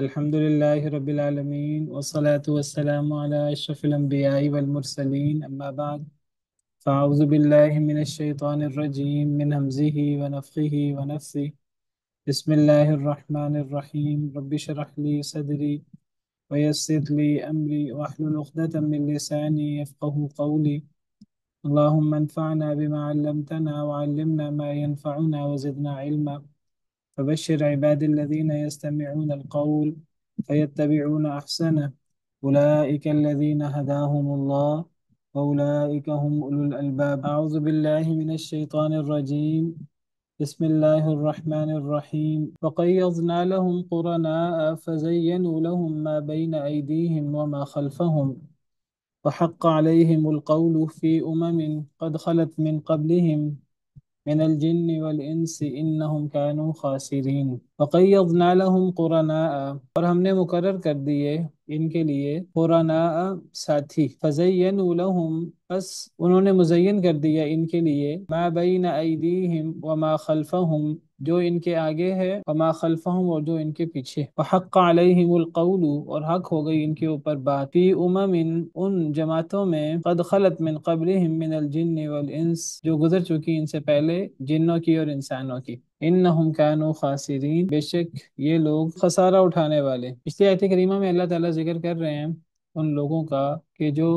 الحمد لله رب العالمين والصلاة والسلام على أشرف الأنبياء والمرسلين أما بعد فأعوذ بالله من الشيطان الرجيم من همزه ونفخه ونفثه بسم الله الرحمن الرحيم رب اشرح لي صدري ويسر لي أمري واحلل عقدة من لساني يفقه قولي اللهم انفعنا بما علمتنا وعلمنا ما ينفعنا وزدنا علما فبشر عبادي الذين يستمعون القول فيتبعون أحسنه أولئك الذين هداهم الله وأولئك هم أولو الألباب أعوذ بالله من الشيطان الرجيم بسم الله الرحمن الرحيم وقيضنا لهم قرناء فزينوا لهم ما بين أيديهم وما خلفهم وحق عليهم القول في أمم قد خلت من قبلهم من الجن والإنس إنهم كانوا خاسرين وقيضنا لهم قرناء और हमने मुकरर कर दिए इनके लिए कुराना साथी फजैन लहम बस उन्होंने मुजयन कर दिया इनके लिए मा बैन अदीहम व मा खलफहम जो इनके आगे है फमा खलफहम और जो इनके पीछे हक अलहमुलकौल और हक हो गई इनके ऊपर बात फी उममिन उन जमातों में कद खलत मिन कबल मिनजिन इंस जो गुजर चुकी इनसे पहले जिन्नों की और इंसानों की इन नमकानो खासरीन बेशक ये लोग खसारा उठाने वाले पिछली आयत करीमा में अल्लाह ताला जिक्र कर रहे हैं उन लोगों का कि जो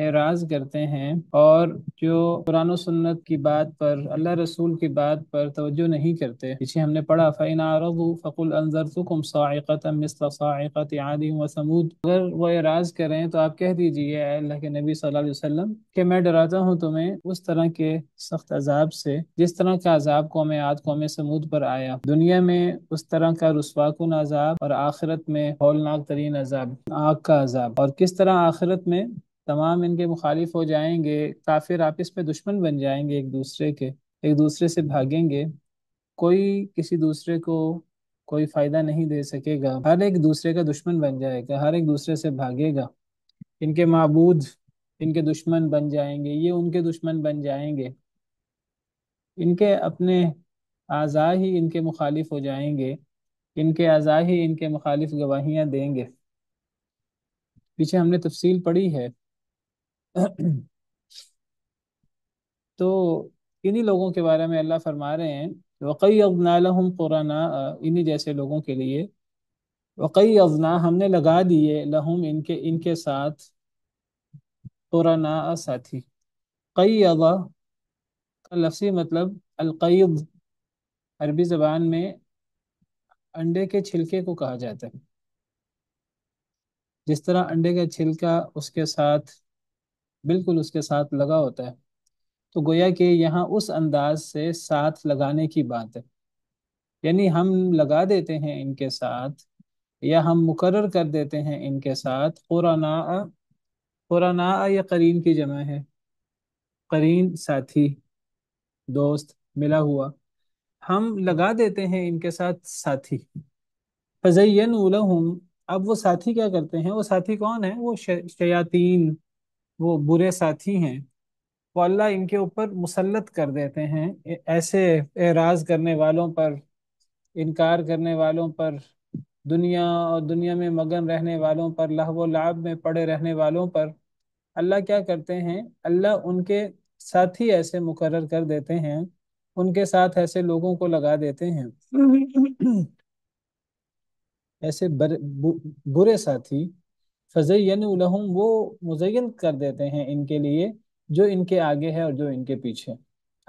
एराज करते हैं और जो कुरान सुन्नत की बात पर अल्लाह रसूल की बात पर तवज्जो नहीं करते पीछे हमने पढ़ा फ़ैन आरदू फ़कुल अनजरतुकुम साइक़त आदि व समूद अगर वो एराज करें तो आप कह दीजिए अल्लाह के नबी सल्लल्लाहु अलैहि वसल्लम कि मैं डराता हूँ तुम्हें उस तरह के सख्त अजाब से जिस तरह का अजाब कौम आद कौम समूद पर आया दुनिया में उस तरह का रसवाकुन अजाब और आखिरत में होलनाक तरीन अजाब आग का अजाब और किस तरह आखिरत में तमाम इनके मुखालिफ हो जाएंगे काफिर आपस में दुश्मन बन जाएंगे एक दूसरे के एक दूसरे से भागेंगे कोई किसी दूसरे को कोई फ़ायदा नहीं दे सकेगा हर एक दूसरे का दुश्मन बन जाएगा हर एक दूसरे से भागेगा इनके मबूद इनके दुश्मन बन जाएंगे ये उनके दुश्मन बन जाएंगे इनके अपने आज़ा ही इनके मुखालिफ हो जाएंगे इनके आज़ा ही इनके मुखालिफ गवाहियाँ देंगे पीछे हमने तफसील पढ़ी है तो इन्हीं लोगों के बारे में अल्लाह फरमा रहे हैं वक़ी अजना कुराना इन्हीं जैसे लोगों के लिए वक़ी अजना हमने लगा दिए लहम इनके इनके साथ कुराना साथी कई अगा का लफ्सी मतलब अलकैद अरबी ज़बान में अंडे के छिलके को कहा जाता है जिस तरह अंडे का छिलका उसके साथ बिल्कुल उसके साथ लगा होता है तो गोया कि यहाँ उस अंदाज से साथ लगाने की बात है यानी हम लगा देते हैं इनके साथ या हम मुकर कर देते हैं इनके साथ कुराना कुराना या करीन की जमा है करीन साथी दोस्त मिला हुआ हम लगा देते हैं इनके साथ साथी फजैन उलहम अब वो साथी क्या करते हैं वो साथी कौन है वो शयातीन वो बुरे साथी हैं वो अल्लाह इनके ऊपर मुसलत कर देते हैं ऐसे एराज करने वालों पर इनकार करने वालों पर दुनिया और दुनिया में मगन रहने वालों पर लहव लाभ में पड़े रहने वालों पर अल्लाह क्या करते हैं अल्लाह उनके साथी ऐसे मुकर कर देते हैं उनके साथ ऐसे लोगों को लगा देते हैं ऐसे बर, बु, बुरे साथी फजैन लहम वो मुजैन कर देते हैं इनके लिए जो इनके आगे है और जो इनके पीछे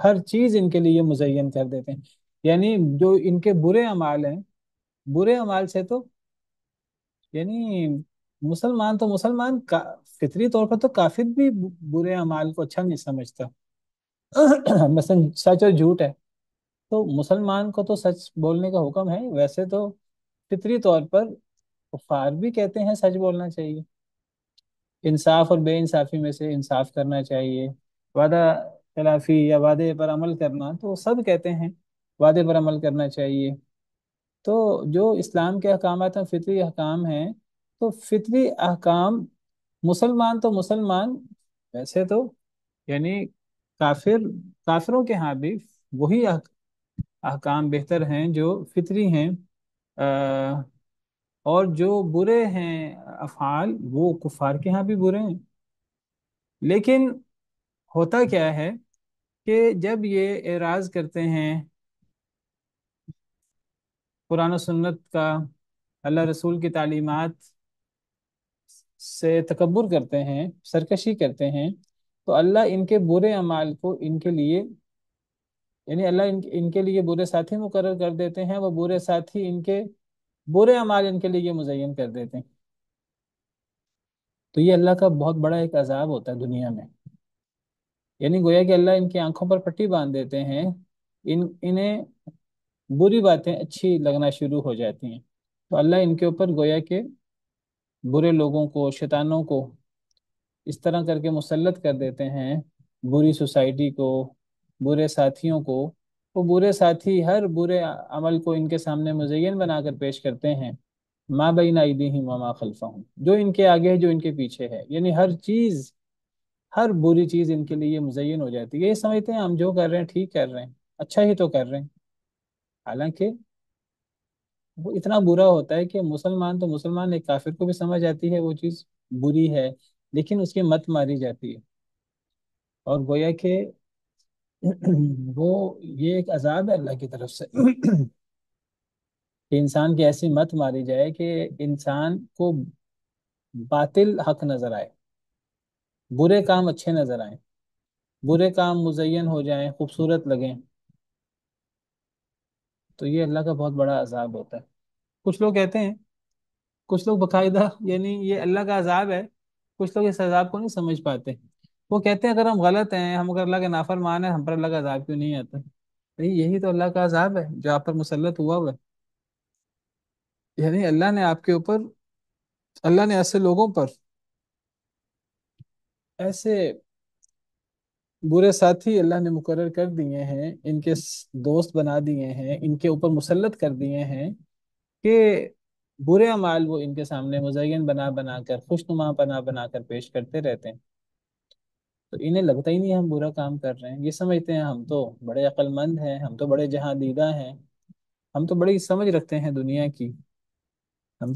हर चीज इनके लिए मुजयन कर देते हैं यानी जो इनके बुरे अमाल हैं बुरे अमाल से तो यानी मुसलमान तो मुसलमान का फितरी तौर पर तो काफिर भी बुरे अमाल को अच्छा नहीं समझता मसलन सच और झूठ है तो मुसलमान को तो सच बोलने का हुक्म है वैसे तो फितरी तौर पर कुफार तो भी कहते हैं सच बोलना चाहिए इंसाफ और बेइंसाफी में से इंसाफ करना चाहिए वादा खिलाफी या वादे पर अमल करना तो सब कहते हैं वादे पर अमल करना चाहिए तो जो इस्लाम के अहकाम हैं तो फितरी अहकाम हैं तो फितरी अहकाम मुसलमान तो मुसलमान वैसे तो यानी काफिर काफिरों के यहाँ भी वही अहकाम बेहतर हैं जो फितरी हैं और जो बुरे हैं अफ़ाल वो कुफार के यहाँ भी बुरे हैं लेकिन होता क्या है कि जब ये एराज करते हैं कुरान सुन्नत का अल्लाह रसूल की तालीमत से तकबर करते हैं सरकशी करते हैं तो अल्लाह इनके बुरे अमाल को इनके लिए यानी अल्लाह इन, इनके लिए बुरे साथी मुकर कर देते हैं वह बुरे साथी इनके बुरे अमाल इनके लिए ये मुजयन कर देते हैं तो ये अल्लाह का बहुत बड़ा एक अजाब होता है दुनिया में यानी गोया कि अल्लाह इनकी आंखों पर पट्टी बांध देते हैं इन इन्हें बुरी बातें अच्छी लगना शुरू हो जाती हैं तो अल्लाह इनके ऊपर गोया के बुरे लोगों को शैतानों को इस तरह करके मुसलत कर देते हैं बुरी सोसाइटी को बुरे साथियों को वो तो बुरे साथी हर बुरे अमल को इनके सामने मुजयन बनाकर पेश करते हैं माँ बैन आईदी ही मामा खलफा हूँ जो इनके आगे है जो इनके पीछे है यानी हर चीज़ हर बुरी चीज़ इनके लिए मुजयन हो जाती है ये समझते हैं हम जो कर रहे हैं ठीक कर रहे हैं अच्छा ही तो कर रहे हैं हालांकि वो इतना बुरा होता है कि मुसलमान तो मुसलमान एक काफिर को भी समझ आती है वो चीज़ बुरी है लेकिन उसकी मत मारी जाती है और गोया के वो ये एक अजाब है अल्लाह की तरफ से कि इंसान की ऐसी मत मारी जाए कि इंसान को बातिल हक नजर आए बुरे काम अच्छे नजर आए बुरे काम मुजयन हो जाए खूबसूरत लगें तो ये अल्लाह का बहुत बड़ा अजाब होता है कुछ लोग कहते हैं कुछ लोग बाकायदा यानी ये अल्लाह का अजाब है कुछ लोग इस अजाब को नहीं समझ पाते वो कहते हैं अगर हम गलत हैं हम अगर अल्लाह के नाफरमान है हम पर अल्लाह का अजाब क्यों नहीं आता अरे यही तो अल्लाह का अजाब है जो आप पर मुसलत हुआ हुआ है यानी अल्लाह ने आपके ऊपर अल्लाह ने ऐसे लोगों पर ऐसे बुरे साथी अल्लाह ने मुकर कर दिए हैं इनके दोस्त बना दिए हैं इनके ऊपर मुसलत कर दिए हैं कि बुरे अमाल वो इनके सामने मुजयन बना बना कर खुशनुमा बना बना कर पेश करते रहते हैं तो इन्हें लगता ही नहीं हम बुरा काम कर रहे हैं ये समझते हैं हम तो बड़े अक्लमंद हैं हम तो बड़े जहां दीदा हैं हम तो बड़ी समझ रखते हैं दुनिया की हम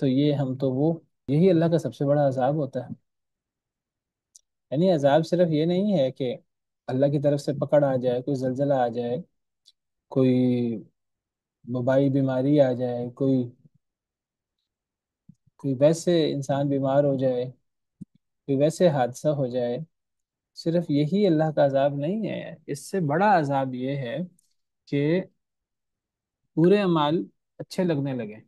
तो ये हम तो वो यही अल्लाह का सबसे बड़ा अजाब होता है यानी अजाब सिर्फ ये नहीं है कि अल्लाह की तरफ से पकड़ आ जाए कोई जलजला आ जाए कोई वबाई बीमारी आ जाए कोई कोई वैसे इंसान बीमार हो जाए वैसे हादसा हो जाए सिर्फ यही अल्लाह का अजाब नहीं है इससे बड़ा अजाब ये है कि पूरे अमाल अच्छे लगने लगे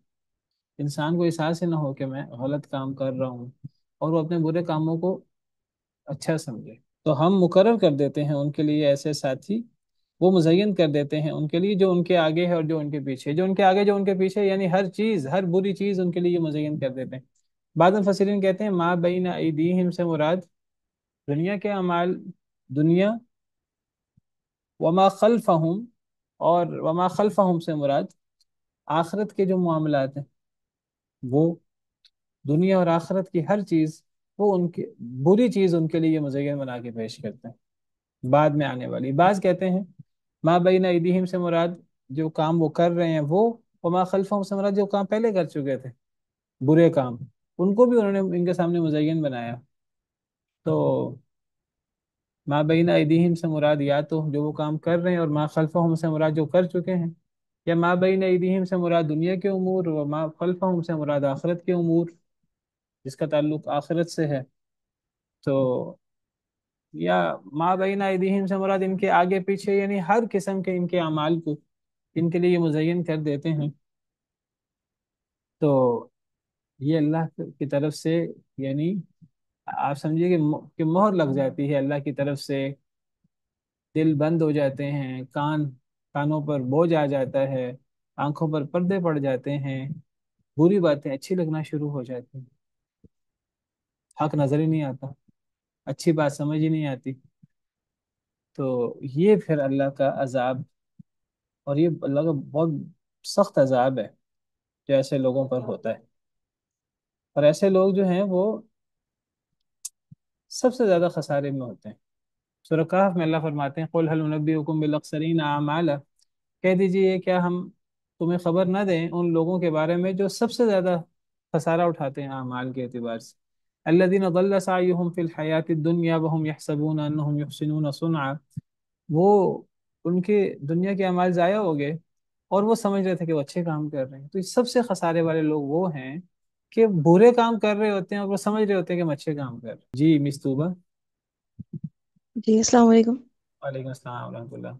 इंसान को एहसास ही ना हो कि मैं गलत काम कर रहा हूँ और वो अपने बुरे कामों को अच्छा समझे तो हम मुकर कर देते हैं उनके लिए ऐसे साथी वो मुजयन कर देते हैं उनके लिए जो उनके आगे है और जो उनके पीछे जो उनके आगे जो उनके पीछे यानी हर चीज़ हर बुरी चीज़ उनके लिए मुजयन कर देते हैं बाद मुफसरिन कहते हैं माँ बीन ईदीम से मुराद दुनिया के अमाल दुनिया वमा खलफ़हम और वमा खलफ़हम से मुराद आखरत के जो मामलात हैं वो दुनिया और आखरत की हर चीज़ वो उनके बुरी चीज़ उनके लिए मुजैन बना के पेश करते हैं बाद में आने वाली बाज़ कहते हैं माँ बीन ईदीम से मुराद जो काम वो कर रहे हैं वो वमा खलफ़हम से मुराद जो काम पहले कर चुके थे बुरे काम उनको भी उन्होंने इनके सामने मुजयन बनाया तो माँ बीना ईदीम से मुराद या तो जो वो काम कर रहे हैं और माँ खलफ़म से मुराद जो कर चुके हैं या माँ बीना ईदीम से मुराद दुनिया के अमूर व माँ खलफ़म से मुराद आखरत के अमूर जिसका ताल्लुक आखरत से है तो या माँ बीना ईदीम से मुराद इनके आगे पीछे यानी हर किस्म के इनके अमाल को इनके लिए ये मुजयन कर देते हैं तो ये अल्लाह की तरफ से यानी आप समझिए कि मोहर लग जाती है अल्लाह की तरफ से दिल बंद हो जाते हैं कान कानों पर बोझ आ जाता है आंखों पर पर्दे पड़ जाते हैं बुरी बातें अच्छी लगना शुरू हो जाती हैं हक नजर ही नहीं आता अच्छी बात समझ ही नहीं आती तो ये फिर अल्लाह का अजाब और ये अल्लाह का बहुत सख्त अजाब है जो ऐसे लोगों पर होता है और ऐसे लोग जो हैं वो सबसे ज़्यादा खसारे में होते हैं सूरह में अल्लाह फरमाते हैं कुल हल हुकुम बिल अक्सरीन आमाल कह दीजिए क्या हम तुम्हें खबर ना दें उन लोगों के बारे में जो सबसे ज़्यादा खसारा उठाते हैं आमाल के अतबार से अल्लादीन दल्लाम फ़िल हयात दुनिया वहम यहसबून अनहम यहसिनून सुना वो उनके दुनिया के अमाल ज़ाया हो गए और वो समझ रहे थे कि वो अच्छे काम कर रहे हैं तो सबसे खसारे वाले लोग वो हैं कि बुरे काम कर रहे होते हैं और वो समझ रहे होते हैं कि हम अच्छे काम कर रहे जी मिस तूबा जी अस्सलाम वालेकुम वालेकुम अस्सलाम वरहमतुल्लाह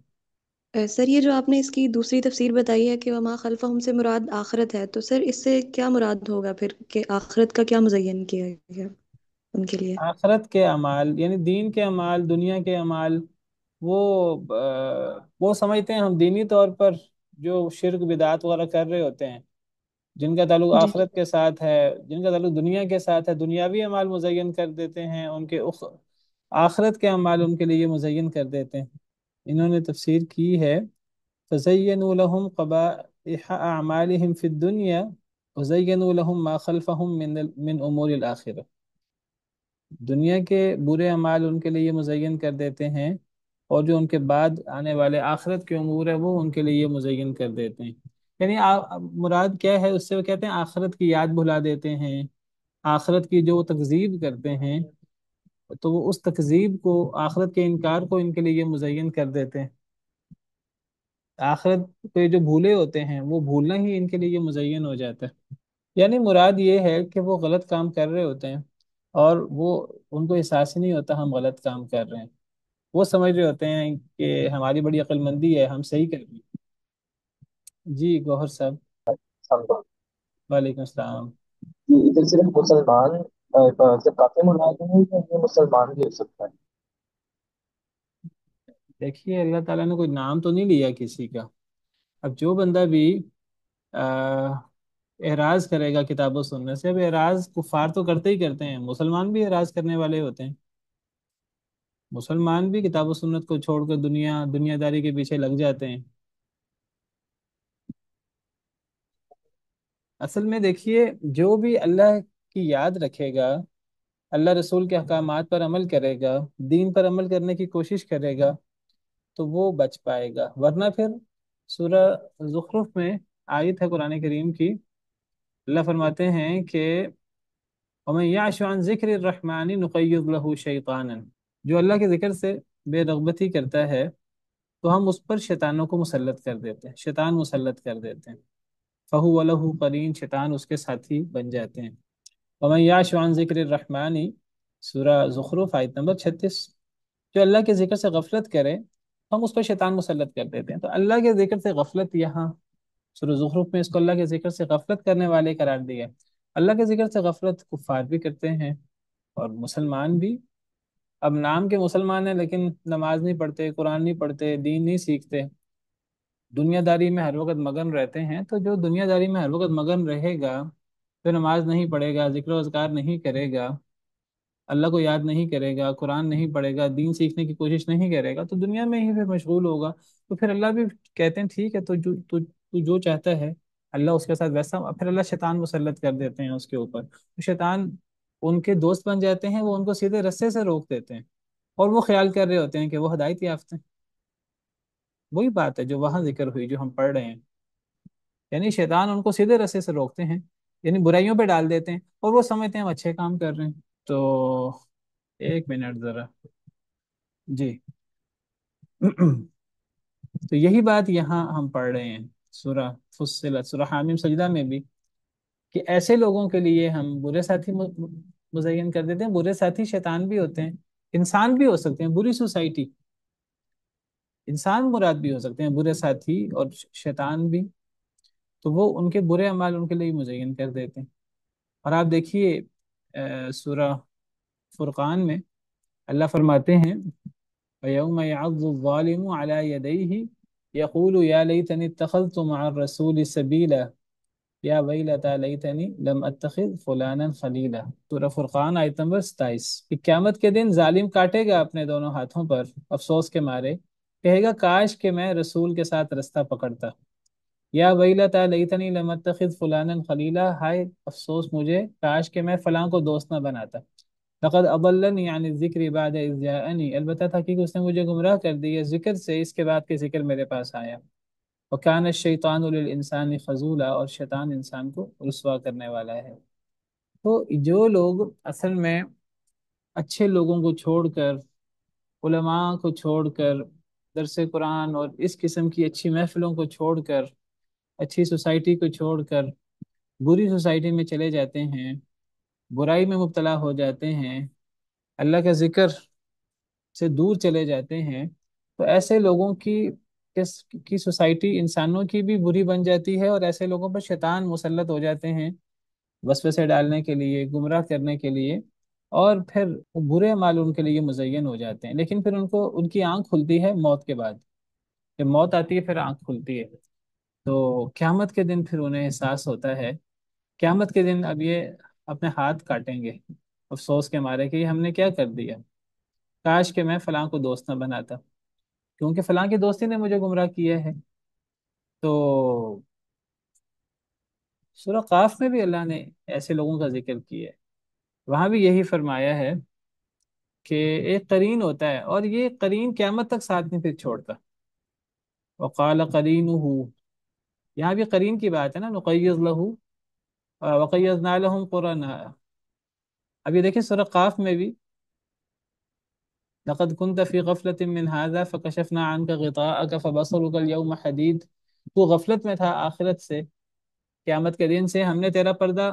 सर ये जो आपने इसकी दूसरी तफसीर बताई है कि वमा खलफहुम हमसे मुराद आखरत है तो सर इससे क्या मुराद होगा फिर कि आखरत का क्या मुजयन किया गया उनके लिए आखरत के अमाल यानी दीन के अमाल दुनिया के अमाल वो वो समझते हैं हम दीनी तौर पर जो शिरक बिदात वगैरह कर रहे होते हैं जिनका ताल्लुक आखरत के साथ है जिनका ताल्लुक दुनिया के साथ है दुनियावी अमाल मुजयन कर देते हैं उनके उख आखरत के अमाल उनके लिए मुजयन कर देते हैं इन्होंने तफसीर की है फ़ज़ैनलहम कबा अमालहम फ़िदुनिया फ़ज़ैनलहम माखलफ़हम मिन उमूर आखिर दुनिया के बुरे अमाल उनके लिए मुजयन कर देते हैं और जो उनके बाद आने वाले आखरत के अमूर है वो उनके लिए मुजयन कर देते हैं यानी आ, मुराद क्या है उससे वो कहते हैं आखरत की याद भुला देते हैं आखरत की जो तकजीब करते हैं तो वो उस तकजीब को आखरत के इनकार को इनके लिए मुजयन कर देते हैं आखरत पे जो भूले होते हैं वो भूलना ही इनके लिए मुजयन हो जाता है यानी मुराद ये है कि वो गलत काम कर रहे होते हैं और वो उनको एहसास ही नहीं होता हम गलत काम कर रहे हैं वो समझ रहे होते हैं कि हमारी बड़ी अक्लमंदी है हम सही कर रहे हैं जी गौहर साहब वालेकुम सलाम इधर सिर्फ मुसलमान जब काफी मुलायम तो ये मुसलमान भी हो सकता है देखिए अल्लाह ताला ने कोई नाम तो नहीं लिया किसी का अब जो बंदा भी एराज करेगा किताबों सुनने से अब एराज कुफार तो करते ही करते हैं मुसलमान भी एराज करने वाले होते हैं मुसलमान भी किताबों सुन्नत को छोड़कर दुनिया दुनियादारी के पीछे लग जाते हैं असल में देखिए जो भी अल्लाह की याद रखेगा अल्लाह रसूल के अहकाम पर अमल करेगा दीन पर अमल करने की कोशिश करेगा तो वो बच पाएगा वरना फिर सूरह ज़ुखरुफ में आयत है कुरान करीम की अल्लाह फरमाते हैं कि याशान ज़िक्र रहमानी नक़लहू शैतान जो अल्लाह के ज़िक्र से बेरगबती करता है तो हम उस पर शैतानों को मुसलत कर देते हैं शैतान मुसलत कर देते हैं फहू वलहू करीन शैतान उसके साथी बन जाते हैं वमैयाशान ज़िक्र रहमानी सूरा ज़ुख़रुफ़ आयत नंबर छत्तीस जो अल्लाह के ज़िक्र से गफलत करे हम उस पर शैतान मुसलत कर देते हैं तो अल्लाह के ज़िक्र से गफलत यहाँ सूर ज़ुख़रुफ़ में इसको अल्लाह के ज़िक्र से गफलत करने वाले करार दिया है अल्लाह के ज़िक्र से गफलत कुफार भी करते हैं और मुसलमान भी अब नाम के मुसलमान हैं लेकिन नमाज नहीं पढ़ते कुरान नहीं पढ़ते दीन नहीं सीखते दुनियादारी में हर वक्त मगन रहते हैं तो जो दुनियादारी में हर वक्त मगन रहेगा तो नमाज नहीं पढ़ेगा जिक्र रोजगार नहीं करेगा अल्लाह को याद नहीं करेगा कुरान नहीं पढ़ेगा दीन सीखने की कोशिश नहीं करेगा तो दुनिया में ही फिर मशगूल होगा तो फिर अल्लाह भी कहते हैं ठीक है तो जो तो, तो जो चाहता है अल्लाह उसके साथ वैसा फिर अल्लाह शैतान मुसलत कर देते हैं उसके ऊपर तो शैतान उनके दोस्त बन जाते हैं वो उनको सीधे रस्से से रोक देते हैं और वो ख्याल कर रहे होते हैं कि वो हदायत याफ्ते हैं वही बात है जो वहां जिक्र हुई जो हम पढ़ रहे हैं यानी शैतान उनको सीधे रस्से से रोकते हैं यानी बुराइयों पे डाल देते हैं और वो समझते हैं हम अच्छे काम कर रहे हैं तो एक मिनट जरा जी तो यही बात यहाँ हम पढ़ रहे हैं सुरा फुसिलत सुरा हामिम सजदा में भी कि ऐसे लोगों के लिए हम बुरे साथी मुजयन कर देते हैं बुरे साथी शैतान भी होते हैं इंसान भी हो सकते हैं बुरी सोसाइटी इंसान मुराद भी हो सकते हैं बुरे साथी और शैतान भी तो वो उनके बुरे अमाल उनके लिए मुजैन कर देते हैं और आप देखिए सूरह फुरकान में अल्लाह फरमाते हैं वयम याम अलादई यकूल या के दिन जालिम काटेगा अपने दोनों हाथों पर अफसोस के मारे कहेगा काश के मैं रसूल के साथ रास्ता पकड़ता या वहीला तनी लमतखद फ़लान खलीला हाय अफसोस मुझे काश के मैं फ़लाँ को दोस्त ना बनाता लक़द अबल्लन यानी ज़िक्र इबाद इजानी अलबत् कि उसने मुझे गुमराह कर दिया ज़िक्र से इसके बाद के ज़िक्र मेरे पास आया वकान शैतानसानी फजूला और शैतान इंसान को रसवा करने वाला है तो जो लोग असल में अच्छे लोगों को छोड़ उलमा को छोड़ कर दरस कुरान और इस किस्म की अच्छी महफिलों को छोड़कर अच्छी सोसाइटी को छोड़कर बुरी सोसाइटी में चले जाते हैं बुराई में मुबतला हो जाते हैं अल्लाह का ज़िक्र से दूर चले जाते हैं तो ऐसे लोगों की किस की सोसाइटी इंसानों की भी बुरी बन जाती है और ऐसे लोगों पर शैतान मुसलत हो जाते हैं वसवसे डालने के लिए गुमराह करने के लिए और फिर बुरे माल उनके लिए मुजयन हो जाते हैं लेकिन फिर उनको उनकी आंख खुलती है मौत के बाद जब मौत आती है फिर आंख खुलती है तो क़्यामत के दिन फिर उन्हें एहसास होता है क़्यामत के दिन अब ये अपने हाथ काटेंगे अफसोस के मारे कि हमने क्या कर दिया काश के मैं फ़लाँ को दोस्त ना बनाता क्योंकि फ़लाँ की दोस्ती ने मुझे गुमराह किया है तो सूरह काफ में भी अल्लाह ने ऐसे लोगों का जिक्र किया है वहाँ भी यही फरमाया है कि एक करीन होता है और ये करीन क्यामत तक साथ नहीं फिर छोड़ता वक़ाल करीन हो यहाँ भी करीन की बात है ना नुकैज लहू वक़ैज़ लहू कुरान अब ये देखिए सुर काफ में भी लक़द कुन तफ़ी गफलत मिन हाजा फ़कशफ़ना आन का गता का फ़बसल यौम हदीद तू गफलत में था आखिरत से क़्यामत के दिन से हमने तेरा पर्दा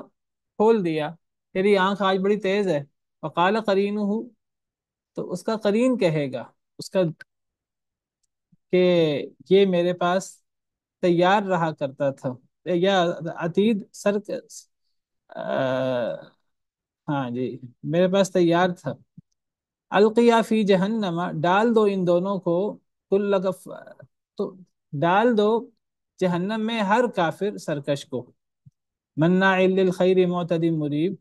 खोल दिया तेरी आंख आज बड़ी तेज है वकाल करीन हूँ तो उसका करीन कहेगा उसका कि ये मेरे पास तैयार रहा करता था या अतीत सर हाँ जी मेरे पास तैयार था अलकिया फी जहन्नमा डाल दो इन दोनों को कुल तो डाल दो जहन्नम में हर काफिर सरकश को मन्ना खैर मोतदी मुरीब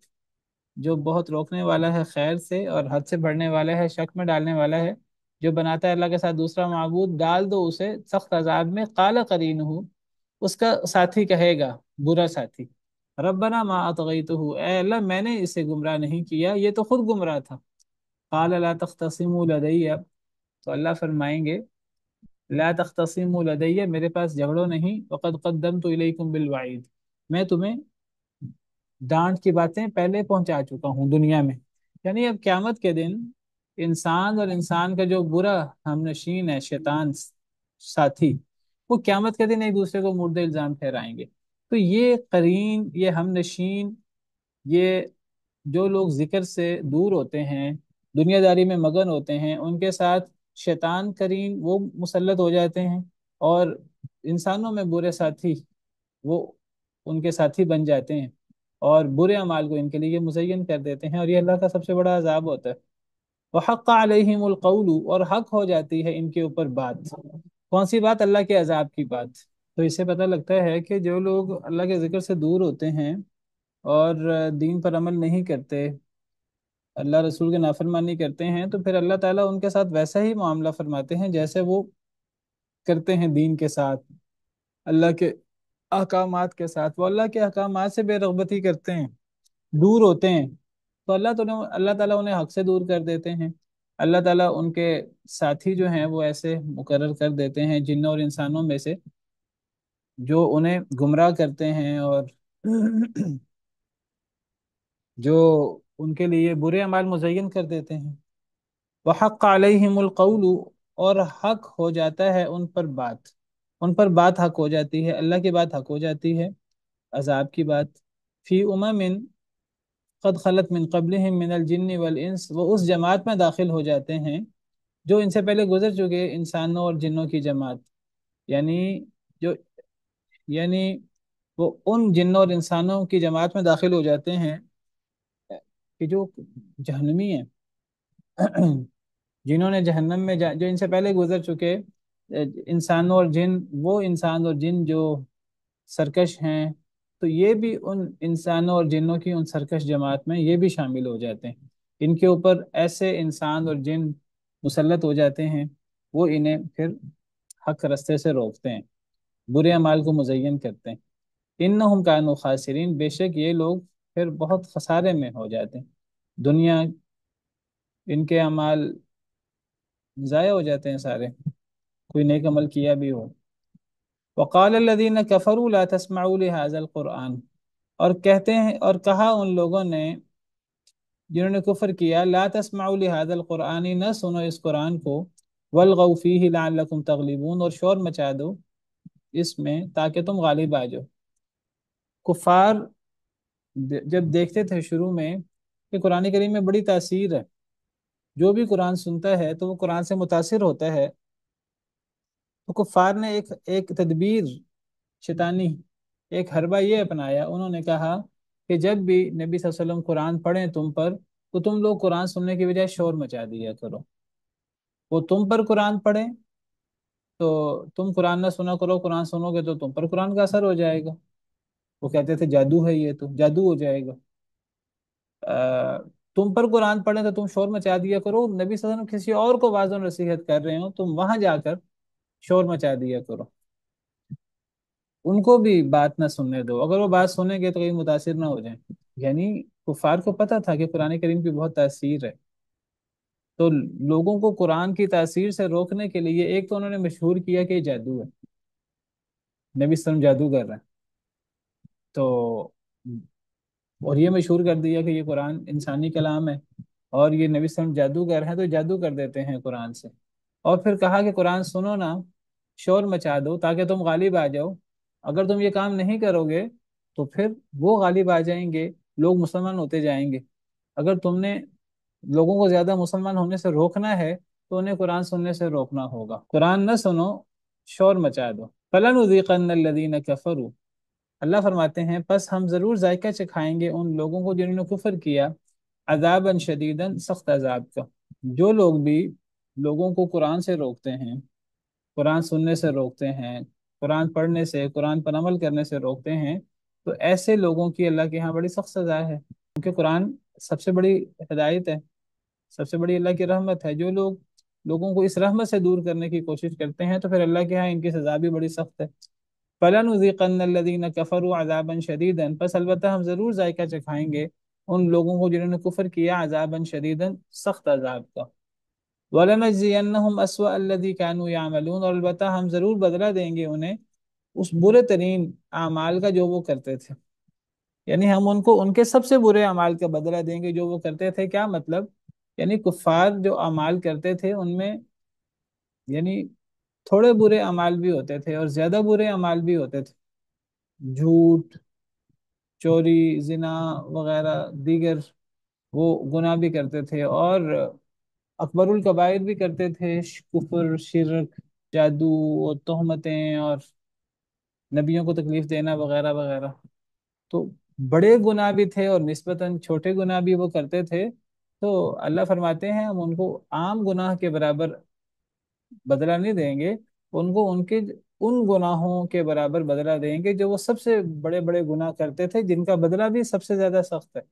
जो बहुत रोकने वाला है खैर से और हद से बढ़ने वाला है शक में डालने वाला है जो बनाता है अल्लाह के साथ दूसरा मबूद डाल दो उसे सख्त अजाब में काला करीन हूँ उसका साथी कहेगा बुरा साथी रबना मा अतगैत हूँ अल्लाह मैंने इसे गुमराह नहीं किया ये तो खुद गुमराह था काल ला तख्तसिम लदैया तो अल्लाह फरमाएंगे ला तख्तसिम लदैया मेरे पास झगड़ो नहीं वक़द कदम तो इलेकुम बिलवाइद मैं तुम्हें डांट की बातें पहले पहुंचा चुका हूँ दुनिया में यानी अब क्यामत के दिन इंसान और इंसान का जो बुरा हमनशीन है शैतान साथी वो क्यामत के दिन एक दूसरे को मुर्दे इल्ज़ाम ठहराएंगे तो ये करीन ये हमनशीन ये जो लोग जिक्र से दूर होते हैं दुनियादारी में मगन होते हैं उनके साथ शैतान करीन वो मुसलत हो जाते हैं और इंसानों में बुरे साथी वो उनके साथी बन जाते हैं और बुरे अमाल को इनके लिए मुजयन कर देते हैं और ये अल्लाह का सबसे बड़ा अजाब होता है वह हक़ अलहमकौलू और हक हो जाती है इनके ऊपर बात कौन सी बात अल्लाह के अजाब की बात तो इससे पता लगता है कि जो लोग अल्लाह के ज़िक्र से दूर होते हैं और दीन पर अमल नहीं करते अल्लाह रसूल की नाफरमानी करते हैं तो फिर अल्लाह ताला उनके साथ वैसा ही मामला फरमाते हैं जैसे वो करते हैं दीन के साथ अल्लाह के अहकाम के साथ वो अल्लाह के अहकाम से बेरगबती करते हैं दूर होते हैं तो अल्लाह तो अल्लाह ताला उन्हें हक से दूर कर देते हैं अल्लाह ताला उनके साथी जो हैं वो ऐसे मुकर कर देते हैं जिन और इंसानों में से जो उन्हें गुमराह करते हैं और जो उनके लिए बुरे अमाल मुजयन कर देते हैं वह हक अलहमकौलू और हक हो जाता है उन पर बात उन पर बात हक हो जाती है अल्लाह की बात हक हो जाती है अजाब की बात फ़ी उमिन खद खलत मिन कबल मिनलजिन वलइंस वो उस जमात में दाखिल हो जाते हैं जो इनसे पहले गुजर चुके इंसानों और जिन्नों की जमात यानी जो यानी वो उन जिन्नों और इंसानों की जमात में दाखिल हो जाते हैं कि जो जहनमी हैं जिन्होंने जहन्नम में जा जो इनसे पहले गुजर चुके इंसानों और जिन वो इंसान और जिन जो सरकश हैं तो ये भी उन इंसानों और जिनों की उन सरकश जमात में ये भी शामिल हो जाते हैं इनके ऊपर ऐसे इंसान और जिन मुसलत हो जाते हैं वो इन्हें फिर हक रस्ते से रोकते हैं बुरे अमाल को मुजयन करते हैं इन नमकान खासरीन बेशक ये लोग फिर बहुत खसारे में हो जाते हैं दुनिया इनके अमाल ज़ाया हो जाते हैं सारे कोई नेक अमल किया भी हो वक़ालदीन कफ़रूल तस्माउल हाज़ल कुरआन और कहते हैं और कहा उन लोगों ने जिन्होंने कुफर किया ला तस्माउल हाजल क़ुरानी न सुनो इस कुरान को वलगफ़ी लाकुम तगलिबून और शोर मचा दो इसमें ताकि तुम गालिब आ जाओ कुफार जब देखते थे शुरू में कि कुरान करीम में बड़ी तासीर है जो भी कुरान सुनता है तो वो कुरान से मुतासर होता है तो कुफार ने एक एक तदबीर शैतानी एक हरबा ये अपनाया उन्होंने कहा कि जब भी नबी वसल्लम कुरान पढ़ें तुम पर तो तुम लोग कुरान सुनने की बजाय शोर मचा दिया करो वो तुम पर कुरान पढ़े तो तुम कुरान ना सुना करो कुरान सुनोगे तो तुम पर कुरान का असर हो जाएगा वो कहते थे जादू है ये तो जादू हो जाएगा आ, तुम पर कुरान पढ़े तो तुम शोर मचा दिया करो नबी वसल्लम किसी और को वाजन नसीहत कर रहे हो तुम वहां जाकर शोर मचा दिया करो उनको भी बात ना सुनने दो अगर वो बात सुनेंगे तो कहीं मुतासर ना हो जाए यानी कुफार को पता था कि कुरान करीम की बहुत तासीर है तो लोगों को कुरान की तासीर से रोकने के लिए एक तो उन्होंने मशहूर किया कि जादू है नबी सलम जादू कर रहे हैं तो और ये मशहूर कर दिया कि ये कुरान इंसानी कलाम है और ये नबी सलम जादूगर हैं तो जादू कर देते हैं कुरान से और फिर कहा कि कुरान सुनो ना शोर मचा दो ताकि तुम गालिब आ जाओ अगर तुम ये काम नहीं करोगे तो फिर वो गालिब आ जाएंगे लोग मुसलमान होते जाएंगे अगर तुमने लोगों को ज्यादा मुसलमान होने से रोकना है तो उन्हें कुरान सुनने से रोकना होगा कुरान न सुनो शोर मचा दो फलनुदीकन कफरू अल्लाह फरमाते हैं बस हम ज़रूर जायका चखाएंगे उन लोगों को जिन्होंने कुफर किया अजाबन शदीदन सख्त अजाब का जो लोग भी लोगों को कुरान से रोकते हैं कुरान सुनने से रोकते हैं कुरान पढ़ने से कुरान पर अमल करने से रोकते हैं तो ऐसे लोगों की अल्लाह के यहाँ बड़ी सख्त सज़ा है क्योंकि कुरान सबसे बड़ी हदायत है सबसे बड़ी अल्लाह की रहमत है जो लोग लोगों को इस रहमत से दूर करने की कोशिश करते हैं तो फिर अल्लाह के यहाँ इनकी सज़ा भी बड़ी सख्त है फ़लन कफ़र अजाबन शदीदन बस अलबत् हम ज़रूर जायका चखाएंगे उन लोगों को जिन्होंने कुफर किया अजाबन शदीदन सख्त अजाब का वलनजीम कानू यामलून और अलबत् हम ज़रूर बदला देंगे उन्हें उस बुरे तरीन अमाल का जो वो करते थे यानी हम उनको उनके सबसे बुरे अमाल का बदला देंगे जो वो करते थे क्या मतलब यानी कुफार जो अमाल करते थे उनमें यानी थोड़े बुरे अमाल भी होते थे और ज़्यादा बुरे अमाल भी होते थे झूठ चोरी जिना वगैरह दीगर वो गुनाह भी करते थे और अकबरुल कबायर भी करते थे कुफर शिरक जादू और तहमतें और नबियों को तकलीफ देना वगैरह वगैरह तो बड़े गुनाह भी थे और नस्बता छोटे गुनाह भी वो करते थे तो अल्लाह फरमाते हैं हम उनको आम गुनाह के बराबर बदला नहीं देंगे उनको उनके उन गुनाहों के बराबर बदला देंगे जो वो सबसे बड़े बड़े गुनाह करते थे जिनका बदला भी सबसे ज्यादा सख्त है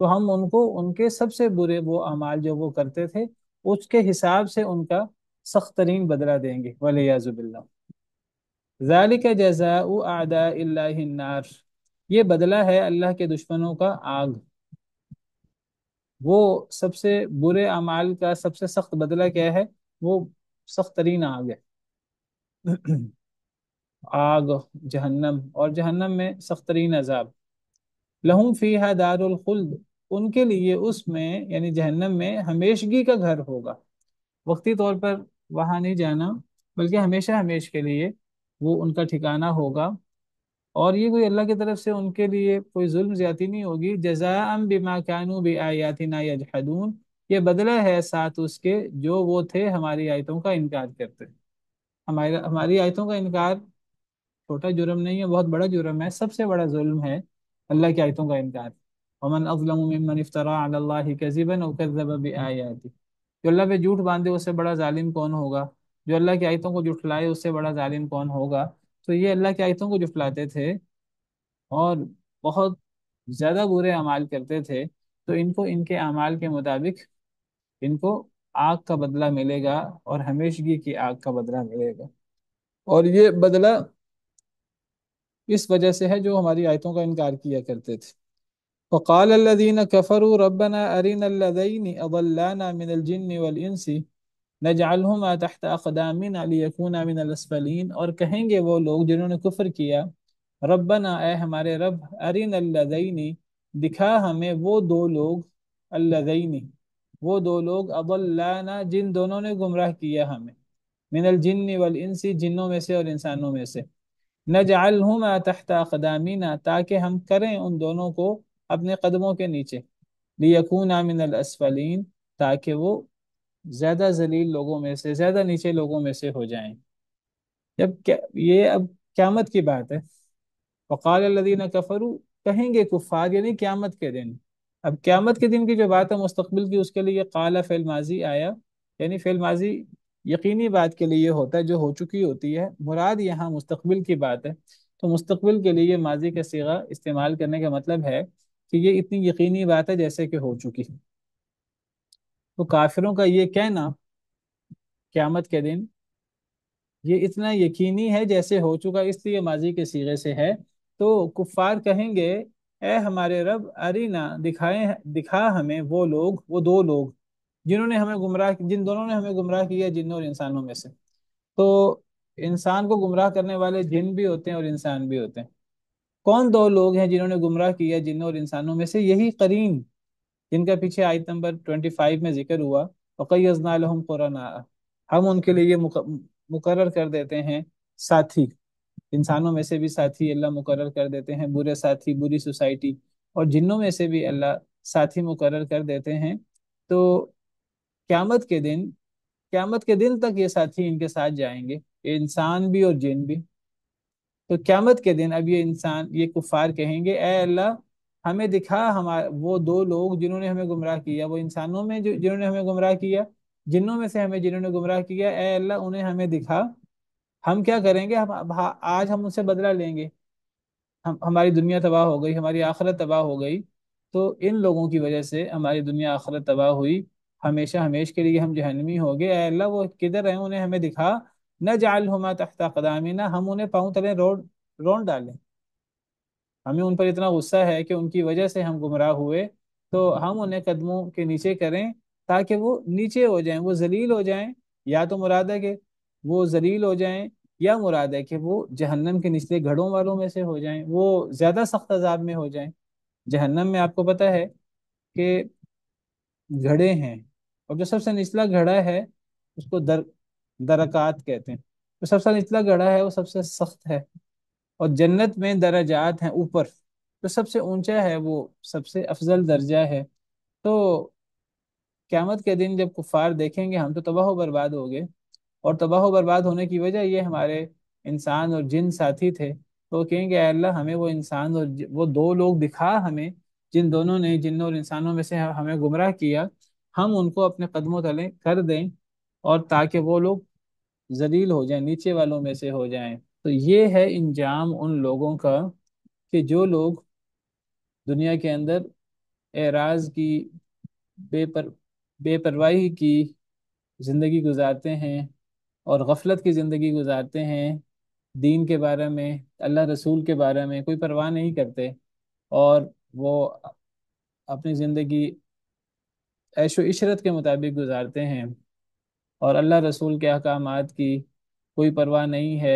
तो हम उनको उनके सबसे बुरे वो अमाल जो वो करते थे उसके हिसाब से उनका सख्त तरीन बदला देंगे वलियाजुबिल्ला का जजा उदा नार ये बदला है अल्लाह के दुश्मनों का आग वो सबसे बुरे अमाल का सबसे सख्त बदला क्या है वो सख्त तरीन आग है आग जहन्नम और जहन्नम में सख्त तरीन अजाब लहूम फ़ी है दारुलखुल्द उनके लिए उसमें यानी जहन्नम में हमेशगी का घर होगा वक्ती तौर पर वहाँ नहीं जाना बल्कि हमेशा हमेश के लिए वो उनका ठिकाना होगा और ये कोई अल्लाह की तरफ से उनके लिए कोई जुल्म ज्यादा नहीं होगी जजा बिमा कानू बे आयातना यजहदून ये बदला है साथ उसके जो वो थे हमारी आयतों का इनकार करते हमारे हमारी आयतों का इनकार छोटा जुर्म नहीं है बहुत बड़ा जुर्म है सबसे बड़ा जुल्म है अल्लाह की आयतों का इनकार वमन अजलम ममन इफ्तरा अल्लाह कजीबन वकजब बआयाति जो अल्लाह पे झूठ बांधे उससे बड़ा जालिम कौन होगा जो अल्लाह की आयतों को जुटलाए उससे बड़ा जालिम कौन होगा तो ये अल्लाह की आयतों को जुटलाते थे और बहुत ज़्यादा बुरे अमाल करते थे तो इनको इनके अमाल के मुताबिक इनको आग का बदला मिलेगा और हमेशगी की आग का बदला मिलेगा और ये बदला इस वजह से है जो हमारी आयतों का इनकार किया करते थे वक़ाल अल्लज़ीन कफ़रू रब्बना अरिन अल्लज़ीन अदल्लाना मिन अलजिन्न वल इंस नजअलहुमा तहत अक़दामिना लियकूना मिन अलअसफलीन और कहेंगे वो लोग जिन्होंने कुफ़र किया रब्बना ए हमारे रब अरिन अल्लज़ीन दिखा हमें वो दो लोग अल्लज़ीन वो दो लोग अदल्लाना जिन दोनों ने गुमराह किया हमें मिनल जिन्नी वल इंसी जिन्नों में से और इंसानों में से नजालहुमा तहत अकदामीना ताकि हम करें उन दोनों को अपने कदमों के नीचे लियकून आमिन ताकि वो ज़्यादा जलील लोगों में से ज़्यादा नीचे लोगों में से हो जाएं जब क्या ये अब क्यामत की बात है फ़कालदीन कफरू कहेंगे कुफ़ार यानी क्यामत के दिन अब क्यामत के दिन की जो बात है मुस्तबिल की उसके लिए काला फेल माजी आया यानी फेल माजी यकीनी बात के लिए होता है जो हो चुकी होती है मुराद यहाँ मुस्तबिल की बात है तो मुस्तबिल के लिए माजी का सीगा इस्तेमाल करने का मतलब है कि ये इतनी यकीनी बात है जैसे कि हो चुकी है तो काफिरों का ये कहना क्यामत के दिन ये इतना यकीनी है जैसे हो चुका इसलिए माजी के सीरे से है तो कुफार कहेंगे ए हमारे रब अरे ना दिखाए दिखा हमें वो लोग वो दो लोग जिन्होंने हमें गुमराह जिन दोनों ने हमें गुमराह किया जिन और इंसानों में से तो इंसान को गुमराह करने वाले जिन भी होते हैं और इंसान भी होते हैं कौन दो लोग हैं जिन्होंने गुमराह किया जिन्हों और इंसानों में से यही करीन जिनका पीछे आयत नंबर ट्वेंटी फाइव में जिक्र हुआ फ़कैज़नालहम कुराना हम उनके लिए मुकर कर देते हैं साथी इंसानों में से भी साथी अल्लाह मुकर कर देते हैं बुरे साथी बुरी सोसाइटी और जिन्हों में से भी अल्लाह साथी मुकर कर देते हैं तो क्यामत के दिन क्यामत के दिन तक ये साथी इनके साथ जाएंगे इंसान भी और जिन भी तो क्यामत के दिन अब ये इंसान ये कुफार कहेंगे ए अल्लाह हमें दिखा हमारे वो दो लोग जिन्होंने हमें गुमराह किया वो इंसानों में जो जिन्होंने हमें गुमराह किया जिन्हों में से हमें जिन्होंने गुमराह किया ए अल्लाह उन्हें हमें दिखा हम क्या करेंगे हम आज हम उनसे बदला लेंगे हम हमारी दुनिया तबाह हो गई हमारी आखरत तबाह हो गई तो इन लोगों की वजह से हमारी दुनिया आखरत तबाह हुई हमेशा हमेश के लिए हम जहनमी हो गए अल्लाह वो किधर हैं उन्हें हमें दिखा न जाल हुमा तख्ता ना हम उन्हें पाँव तले रोड रोन डालें हमें उन पर इतना गुस्सा है कि उनकी वजह से हम गुमराह हुए तो हम उन्हें कदमों के नीचे करें ताकि वो नीचे हो जाएं वो जलील हो जाएं या तो मुराद है कि वो जलील हो जाएं या मुराद है कि वो जहन्नम के निचले घड़ों वालों में से हो जाएं वो ज़्यादा सख्त अजाब में हो जाएं जहन्नम में आपको पता है कि घड़े हैं और जो सबसे निचला घड़ा है उसको दर दरकात कहते हैं तो सबसे निचला गढ़ा है वो सबसे सख्त है और जन्नत में दराजात हैं ऊपर तो सबसे ऊंचा है वो सबसे अफजल दर्जा है तो क़्यामत के दिन जब कुफार देखेंगे हम तो तबाह बर्बाद हो गए और तबाह बर्बाद होने की वजह ये हमारे इंसान और जिन साथी थे तो कहेंगे अल्लाह हमें वो इंसान और वो दो लोग दिखा हमें जिन दोनों ने जिन और इंसानों में से हमें गुमराह किया हम उनको अपने कदमों तले कर दें और ताकि वो लोग जलील हो जाएं नीचे वालों में से हो जाएं तो ये है इंजाम उन लोगों का कि जो लोग दुनिया के अंदर एराज की बेपर बेपरवाही की ज़िंदगी गुजारते हैं और गफलत की ज़िंदगी गुजारते हैं दीन के बारे में अल्लाह रसूल के बारे में कोई परवाह नहीं करते और वो अपनी ज़िंदगी ऐशो इशरत के मुताबिक गुजारते हैं और अल्लाह रसूल के अहकाम की कोई परवाह नहीं है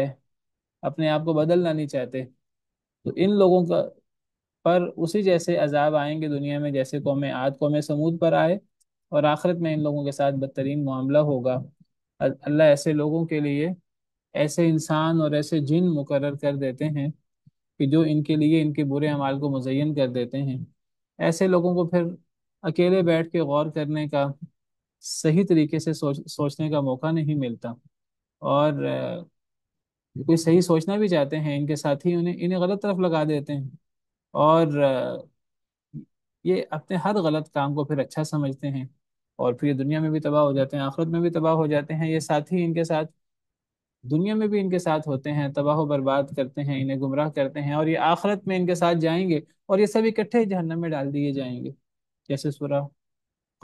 अपने आप को बदलना नहीं चाहते तो इन लोगों का पर उसी जैसे अजाब आएंगे दुनिया में जैसे कौम आद कौम समूद पर आए और आखिरत में इन लोगों के साथ बदतरीन मामला होगा अल्लाह ऐसे लोगों के लिए ऐसे इंसान और ऐसे जिन मुकर कर देते हैं कि जो इनके लिए इनके बुरे अमाल को मुजयन कर देते हैं ऐसे लोगों को फिर अकेले बैठ के गौर करने का सही तरीके से सोच सोचने का मौका नहीं मिलता और हाँ। कोई सही सोचना भी चाहते हैं इनके साथ ही उन्हें इन्हें गलत तरफ लगा देते हैं और ये अपने हर गलत काम को फिर अच्छा समझते हैं और फिर ये दुनिया में भी तबाह हो जाते हैं आखिरत में भी तबाह हो जाते हैं ये साथ ही इनके साथ दुनिया में भी इनके साथ होते हैं तबाह बर्बाद करते हैं इन्हें गुमराह करते हैं और ये आखिरत में इनके साथ जाएंगे और ये सब इकट्ठे जहन्नम में डाल दिए जाएंगे जैसे सूरह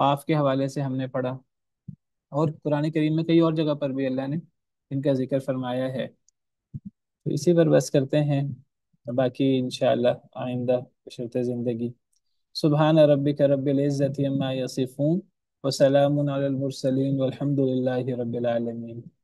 काफ के हवाले से हमने पढ़ा और कुरान करीम में कई और जगह पर भी अल्लाह ने इनका जिक्र फरमाया है तो इसी पर बस करते हैं बाकी इन आइंदा बशरत ज़िंदगी सुबहान रबी करबिल्ज़त यमा यसीफ़ून वसलामसलिन वलहमदिल्ला रबालमीन